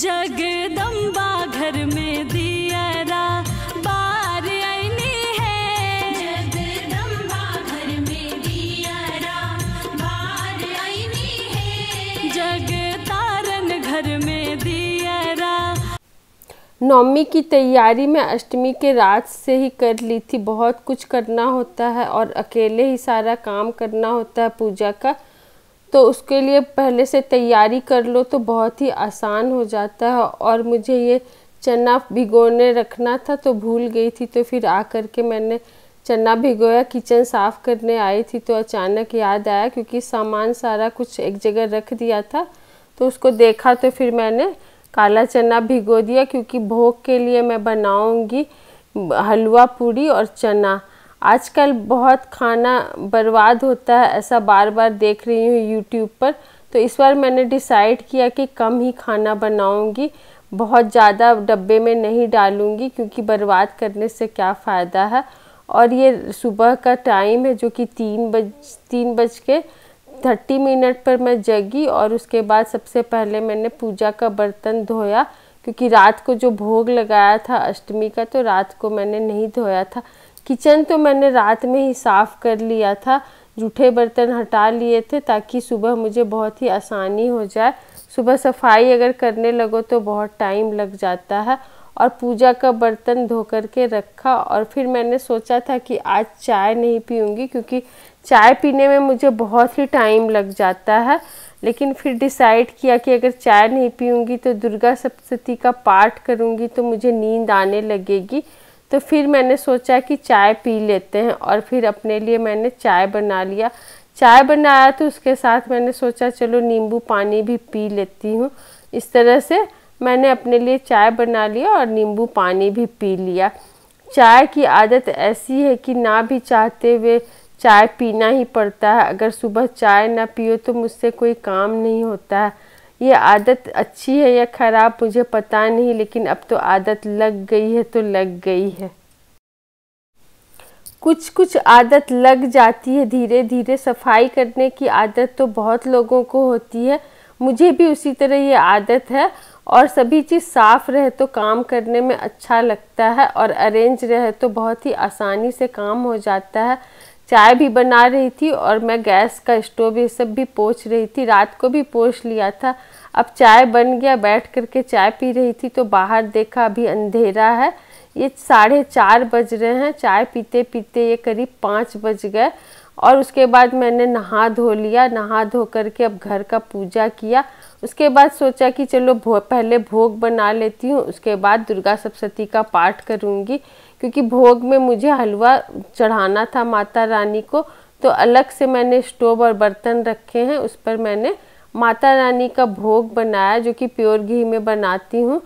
जगदम्बा घर में दियरा बार आईनी है जगदम्बा घर में दियरा बार आईनी है घर में दियरा नवमी की तैयारी में अष्टमी के रात से ही कर ली थी बहुत कुछ करना होता है और अकेले ही सारा काम करना होता है पूजा का तो उसके लिए पहले से तैयारी कर लो तो बहुत ही आसान हो जाता है और मुझे ये चना भिगोने रखना था तो भूल गई थी तो फिर आ कर के मैंने चना भिगोया किचन साफ़ करने आई थी तो अचानक याद आया क्योंकि सामान सारा कुछ एक जगह रख दिया था तो उसको देखा तो फिर मैंने काला चना भिगो दिया क्योंकि भोग के लिए मैं बनाऊंगी हलवा पूड़ी और चना आजकल बहुत खाना बर्बाद होता है ऐसा बार बार देख रही हूँ यूट्यूब पर तो इस बार मैंने डिसाइड किया कि कम ही खाना बनाऊँगी बहुत ज़्यादा डब्बे में नहीं डालूँगी क्योंकि बर्बाद करने से क्या फ़ायदा है और ये सुबह का टाइम है जो कि तीन बज तीन बज के थर्टी मिनट पर मैं जगी और उसके बाद सबसे पहले मैंने पूजा का बर्तन धोया क्योंकि रात को जो भोग लगाया था अष्टमी का तो रात को मैंने नहीं धोया था किचन तो मैंने रात में ही साफ़ कर लिया था जूठे बर्तन हटा लिए थे ताकि सुबह मुझे बहुत ही आसानी हो जाए सुबह सफाई अगर करने लगो तो बहुत टाइम लग जाता है और पूजा का बर्तन धो कर के रखा और फिर मैंने सोचा था कि आज चाय नहीं पीऊँगी क्योंकि चाय पीने में मुझे बहुत ही टाइम लग जाता है लेकिन फिर डिसाइड किया कि अगर चाय नहीं पीऊँगी तो दुर्गा सप्तती का पाठ करूँगी तो मुझे नींद आने लगेगी तो फिर मैंने सोचा कि चाय पी लेते हैं और फिर अपने लिए मैंने चाय बना लिया चाय बनाया तो उसके साथ मैंने सोचा चलो नींबू पानी भी पी लेती हूँ इस तरह से मैंने अपने लिए चाय बना लिया और नींबू पानी भी पी लिया चाय की आदत ऐसी है कि ना भी चाहते हुए चाय पीना ही पड़ता है अगर सुबह चाय ना पियो तो मुझसे कोई काम नहीं होता है ये आदत अच्छी है या ख़राब मुझे पता नहीं लेकिन अब तो आदत लग गई है तो लग गई है कुछ कुछ आदत लग जाती है धीरे धीरे सफाई करने की आदत तो बहुत लोगों को होती है मुझे भी उसी तरह ये आदत है और सभी चीज़ साफ़ रहे तो काम करने में अच्छा लगता है और अरेंज रहे तो बहुत ही आसानी से काम हो जाता है चाय भी बना रही थी और मैं गैस का स्टोव ये सब भी पोछ रही थी रात को भी पोछ लिया था अब चाय बन गया बैठ कर के चाय पी रही थी तो बाहर देखा अभी अंधेरा है ये साढ़े चार बज रहे हैं चाय पीते पीते ये करीब पाँच बज गए और उसके बाद मैंने नहा धो लिया नहा धो कर के अब घर का पूजा किया उसके बाद सोचा कि चलो भो, पहले भोग बना लेती हूँ उसके बाद दुर्गा सप्तशती का पाठ करूँगी क्योंकि भोग में मुझे हलवा चढ़ाना था माता रानी को तो अलग से मैंने स्टोव और बर्तन रखे हैं उस पर मैंने माता रानी का भोग बनाया जो कि प्योर घी में बनाती हूँ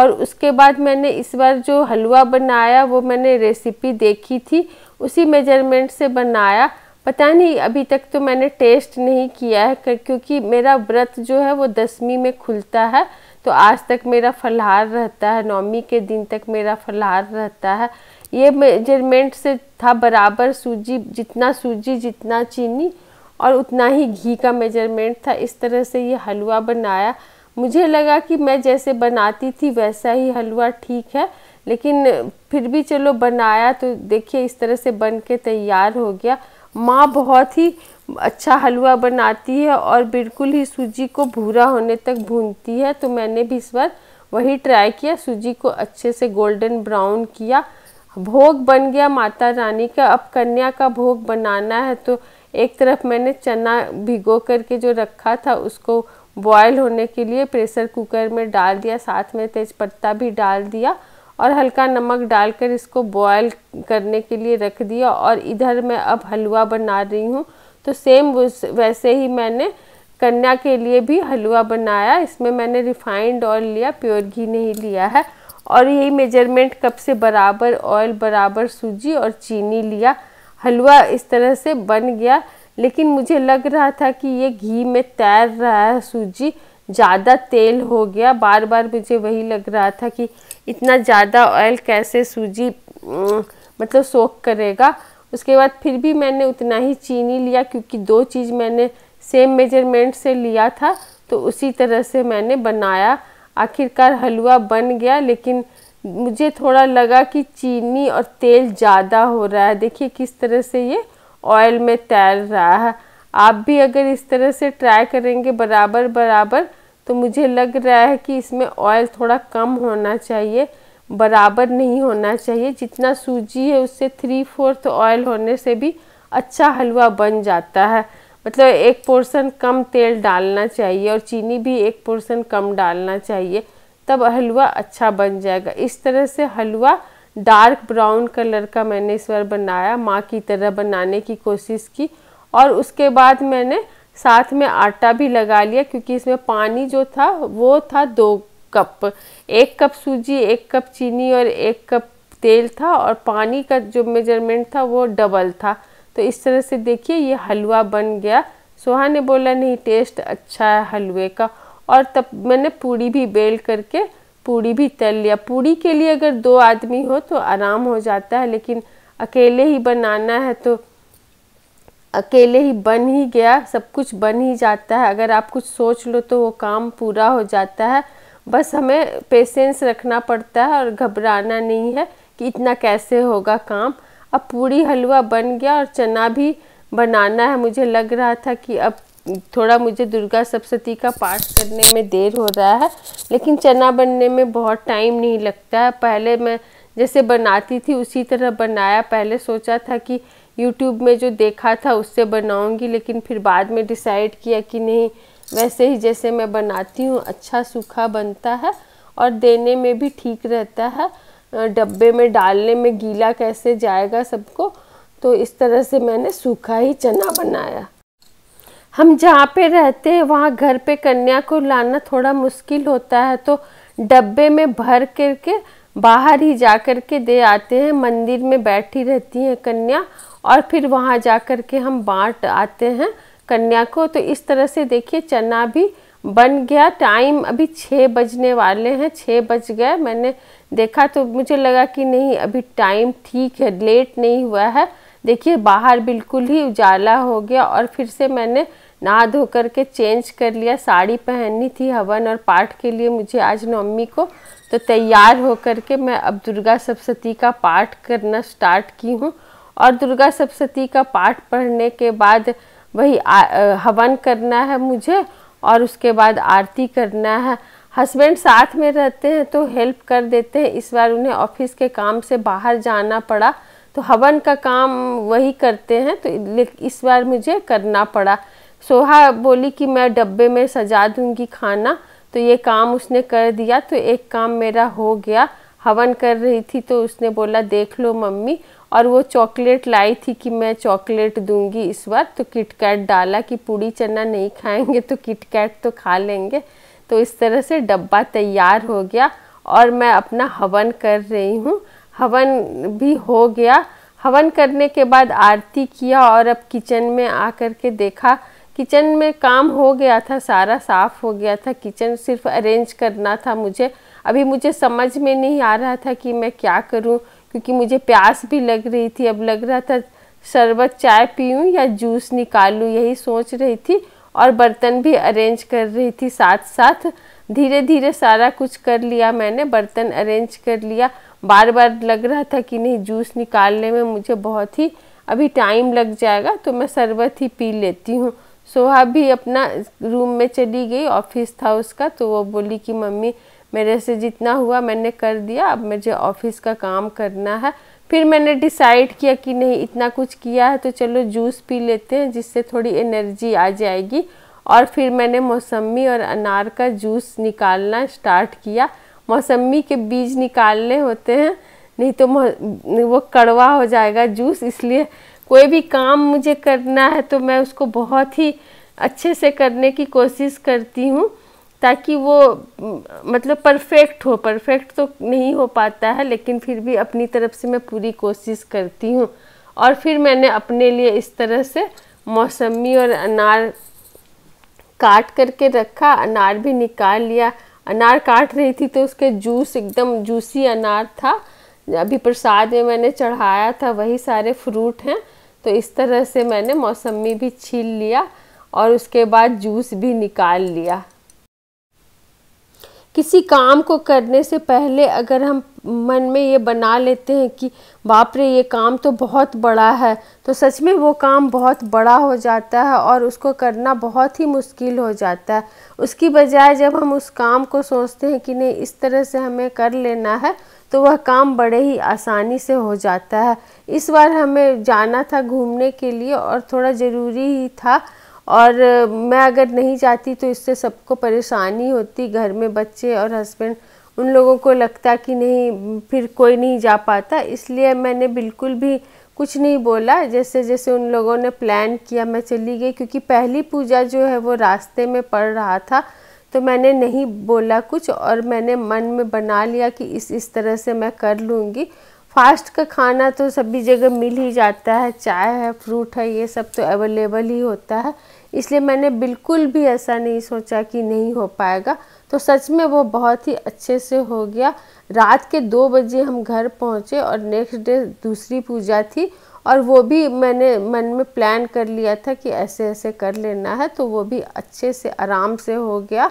और उसके बाद मैंने इस बार जो हलवा बनाया वो मैंने रेसिपी देखी थी उसी मेजरमेंट से बनाया पता नहीं अभी तक तो मैंने टेस्ट नहीं किया है क्योंकि मेरा व्रत जो है वो दसवीं में खुलता है तो आज तक मेरा फलहार रहता है नौमी के दिन तक मेरा फलहार रहता है ये मेजरमेंट से था बराबर सूजी जितना सूजी जितना चीनी और उतना ही घी का मेजरमेंट था इस तरह से ये हलवा बनाया मुझे लगा कि मैं जैसे बनाती थी वैसा ही हलवा ठीक है लेकिन फिर भी चलो बनाया तो देखिए इस तरह से बन के तैयार हो गया माँ बहुत ही अच्छा हलवा बनाती है और बिल्कुल ही सूजी को भूरा होने तक भूनती है तो मैंने भी इस बार वही ट्राई किया सूजी को अच्छे से गोल्डन ब्राउन किया भोग बन गया माता रानी का अब कन्या का भोग बनाना है तो एक तरफ मैंने चना भिगो करके जो रखा था उसको बॉयल होने के लिए प्रेशर कुकर में डाल दिया साथ में तेज पत्ता भी डाल दिया और हल्का नमक डालकर इसको बॉयल करने के लिए रख दिया और इधर मैं अब हलवा बना रही हूँ तो सेम वैसे ही मैंने कन्या के लिए भी हलवा बनाया इसमें मैंने रिफाइंड ऑयल लिया प्योर घी नहीं लिया है और यही मेजरमेंट कप से बराबर ऑयल बराबर सूजी और चीनी लिया हलवा इस तरह से बन गया लेकिन मुझे लग रहा था कि ये घी में तैर रहा है सूजी ज़्यादा तेल हो गया बार बार मुझे वही लग रहा था कि इतना ज़्यादा ऑयल कैसे सूजी मतलब सोख करेगा उसके बाद फिर भी मैंने उतना ही चीनी लिया क्योंकि दो चीज़ मैंने सेम मेजरमेंट से लिया था तो उसी तरह से मैंने बनाया आखिरकार हलवा बन गया लेकिन मुझे थोड़ा लगा कि चीनी और तेल ज़्यादा हो रहा है देखिए किस तरह से ये ऑयल में तैर रहा है आप भी अगर इस तरह से ट्राई करेंगे बराबर बराबर तो मुझे लग रहा है कि इसमें ऑयल थोड़ा कम होना चाहिए बराबर नहीं होना चाहिए जितना सूजी है उससे थ्री फोर्थ ऑयल होने से भी अच्छा हलवा बन जाता है मतलब एक पोर्शन कम तेल डालना चाहिए और चीनी भी एक पोर्शन कम डालना चाहिए तब हलवा अच्छा बन जाएगा इस तरह से हलवा डार्क ब्राउन कलर का मैंने इस बार बनाया माँ की तरह बनाने की कोशिश की और उसके बाद मैंने साथ में आटा भी लगा लिया क्योंकि इसमें पानी जो था वो था दो कप एक कप सूजी एक कप चीनी और एक कप तेल था और पानी का जो मेजरमेंट था वो डबल था तो इस तरह से देखिए ये हलवा बन गया सुहा ने बोला नहीं टेस्ट अच्छा है हलवे का और तब मैंने पूड़ी भी बेल करके पूड़ी भी तल लिया पूड़ी के लिए अगर दो आदमी हो तो आराम हो जाता है लेकिन अकेले ही बनाना है तो अकेले ही बन ही गया सब कुछ बन ही जाता है अगर आप कुछ सोच लो तो वो काम पूरा हो जाता है बस हमें पेशेंस रखना पड़ता है और घबराना नहीं है कि इतना कैसे होगा काम अब पूरी हलवा बन गया और चना भी बनाना है मुझे लग रहा था कि अब थोड़ा मुझे दुर्गा सप्तती का पाठ करने में देर हो रहा है लेकिन चना बनने में बहुत टाइम नहीं लगता है पहले मैं जैसे बनाती थी उसी तरह बनाया पहले सोचा था कि यूट्यूब में जो देखा था उससे बनाऊंगी लेकिन फिर बाद में डिसाइड किया कि नहीं वैसे ही जैसे मैं बनाती हूँ अच्छा सूखा बनता है और देने में भी ठीक रहता है डब्बे में डालने में गीला कैसे जाएगा सबको तो इस तरह से मैंने सूखा ही चना बनाया हम जहाँ पे रहते हैं वहाँ घर पे कन्या को लाना थोड़ा मुश्किल होता है तो डब्बे में भर कर के बाहर ही जा कर के दे आते हैं मंदिर में बैठी रहती हैं कन्या और फिर वहाँ जा कर के हम बाँट आते हैं कन्या को तो इस तरह से देखिए चना भी बन गया टाइम अभी छः बजने वाले हैं छः बज गए मैंने देखा तो मुझे लगा कि नहीं अभी टाइम ठीक है लेट नहीं हुआ है देखिए बाहर बिल्कुल ही उजाला हो गया और फिर से मैंने नहा धो कर के चेंज कर लिया साड़ी पहननी थी हवन और पाठ के लिए मुझे आज नवमी को तो तैयार होकर के मैं अब दुर्गा सप्तती का पाठ करना स्टार्ट की हूँ और दुर्गा सप्तती का पाठ पढ़ने के बाद वही हवन करना है मुझे और उसके बाद आरती करना है हस्बैंड साथ में रहते हैं तो हेल्प कर देते हैं इस बार उन्हें ऑफिस के काम से बाहर जाना पड़ा तो हवन का काम वही करते हैं तो इस बार मुझे करना पड़ा सोहा बोली कि मैं डब्बे में सजा दूंगी खाना तो ये काम उसने कर दिया तो एक काम मेरा हो गया हवन कर रही थी तो उसने बोला देख लो मम्मी और वो चॉकलेट लाई थी कि मैं चॉकलेट दूंगी इस बार तो किटकैट डाला कि पूड़ी चना नहीं खाएंगे तो किटकैट तो खा लेंगे तो इस तरह से डब्बा तैयार हो गया और मैं अपना हवन कर रही हूँ हवन भी हो गया हवन करने के बाद आरती किया और अब किचन में आकर के देखा किचन में काम हो गया था सारा साफ़ हो गया था किचन सिर्फ अरेंज करना था मुझे अभी मुझे समझ में नहीं आ रहा था कि मैं क्या करूं क्योंकि मुझे प्यास भी लग रही थी अब लग रहा था शरबत चाय पीऊँ या जूस निकालूँ यही सोच रही थी और बर्तन भी अरेंज कर रही थी साथ साथ धीरे धीरे सारा कुछ कर लिया मैंने बर्तन अरेंज कर लिया बार बार लग रहा था कि नहीं जूस निकालने में मुझे बहुत ही अभी टाइम लग जाएगा तो मैं शरबत ही पी लेती हूँ सोहा भी अपना रूम में चली गई ऑफिस था उसका तो वो बोली कि मम्मी मेरे से जितना हुआ मैंने कर दिया अब मुझे ऑफिस का काम करना है फिर मैंने डिसाइड किया कि नहीं इतना कुछ किया है तो चलो जूस पी लेते हैं जिससे थोड़ी एनर्जी आ जाएगी और फिर मैंने मौसमी और अनार का जूस निकालना स्टार्ट किया मौसमी के बीज निकालने होते हैं नहीं तो वो कड़वा हो जाएगा जूस इसलिए कोई भी काम मुझे करना है तो मैं उसको बहुत ही अच्छे से करने की कोशिश करती हूँ ताकि वो मतलब परफेक्ट हो परफेक्ट तो नहीं हो पाता है लेकिन फिर भी अपनी तरफ से मैं पूरी कोशिश करती हूँ और फिर मैंने अपने लिए इस तरह से मौसमी और अनार काट करके रखा अनार भी निकाल लिया अनार काट रही थी तो उसके जूस एकदम जूसी अनार था अभी प्रसाद में मैंने चढ़ाया था वही सारे फ्रूट हैं तो इस तरह से मैंने मौसमी भी छील लिया और उसके बाद जूस भी निकाल लिया किसी काम को करने से पहले अगर हम मन में ये बना लेते हैं कि बाप रे ये काम तो बहुत बड़ा है तो सच में वो काम बहुत बड़ा हो जाता है और उसको करना बहुत ही मुश्किल हो जाता है उसकी बजाय जब हम उस काम को सोचते हैं कि नहीं इस तरह से हमें कर लेना है तो वह काम बड़े ही आसानी से हो जाता है इस बार हमें जाना था घूमने के लिए और थोड़ा ज़रूरी ही था और मैं अगर नहीं जाती तो इससे सबको परेशानी होती घर में बच्चे और हस्बैंड उन लोगों को लगता कि नहीं फिर कोई नहीं जा पाता इसलिए मैंने बिल्कुल भी कुछ नहीं बोला जैसे जैसे उन लोगों ने प्लान किया मैं चली गई क्योंकि पहली पूजा जो है वो रास्ते में पड़ रहा था तो मैंने नहीं बोला कुछ और मैंने मन में बना लिया कि इस इस तरह से मैं कर लूँगी फास्ट का खाना तो सभी जगह मिल ही जाता है चाय है फ्रूट है ये सब तो अवेलेबल ही होता है इसलिए मैंने बिल्कुल भी ऐसा नहीं सोचा कि नहीं हो पाएगा तो सच में वो बहुत ही अच्छे से हो गया रात के दो बजे हम घर पहुँचे और नेक्स्ट डे दूसरी पूजा थी और वो भी मैंने मन में प्लान कर लिया था कि ऐसे ऐसे कर लेना है तो वो भी अच्छे से आराम से हो गया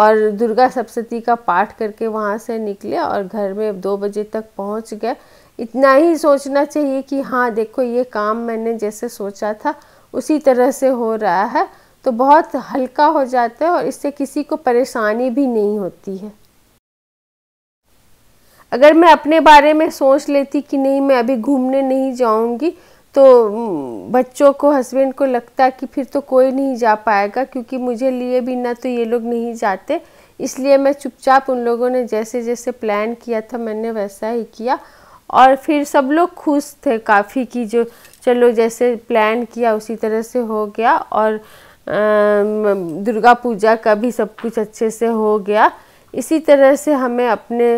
और दुर्गा सप्तती का पाठ करके वहाँ से निकले और घर में दो बजे तक पहुँच गए इतना ही सोचना चाहिए कि हाँ देखो ये काम मैंने जैसे सोचा था उसी तरह से हो रहा है तो बहुत हल्का हो जाता है और इससे किसी को परेशानी भी नहीं होती है अगर मैं अपने बारे में सोच लेती कि नहीं मैं अभी घूमने नहीं जाऊंगी तो बच्चों को हस्बैंड को लगता कि फिर तो कोई नहीं जा पाएगा क्योंकि मुझे लिए बिना तो ये लोग नहीं जाते इसलिए मैं चुपचाप उन लोगों ने जैसे जैसे प्लान किया था मैंने वैसा ही किया और फिर सब लोग खुश थे काफ़ी कि जो चलो जैसे प्लान किया उसी तरह से हो गया और दुर्गा पूजा का भी सब कुछ अच्छे से हो गया इसी तरह से हमें अपने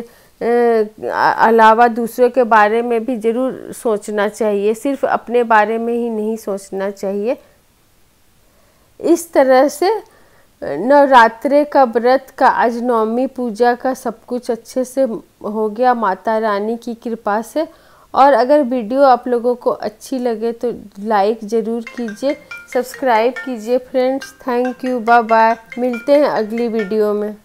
अलावा दूसरों के बारे में भी ज़रूर सोचना चाहिए सिर्फ अपने बारे में ही नहीं सोचना चाहिए इस तरह से नवरात्रे का व्रत का आज नवमी पूजा का सब कुछ अच्छे से हो गया माता रानी की कृपा से और अगर वीडियो आप लोगों को अच्छी लगे तो लाइक ज़रूर कीजिए सब्सक्राइब कीजिए friends thank you bye bye मिलते हैं अगली वीडियो में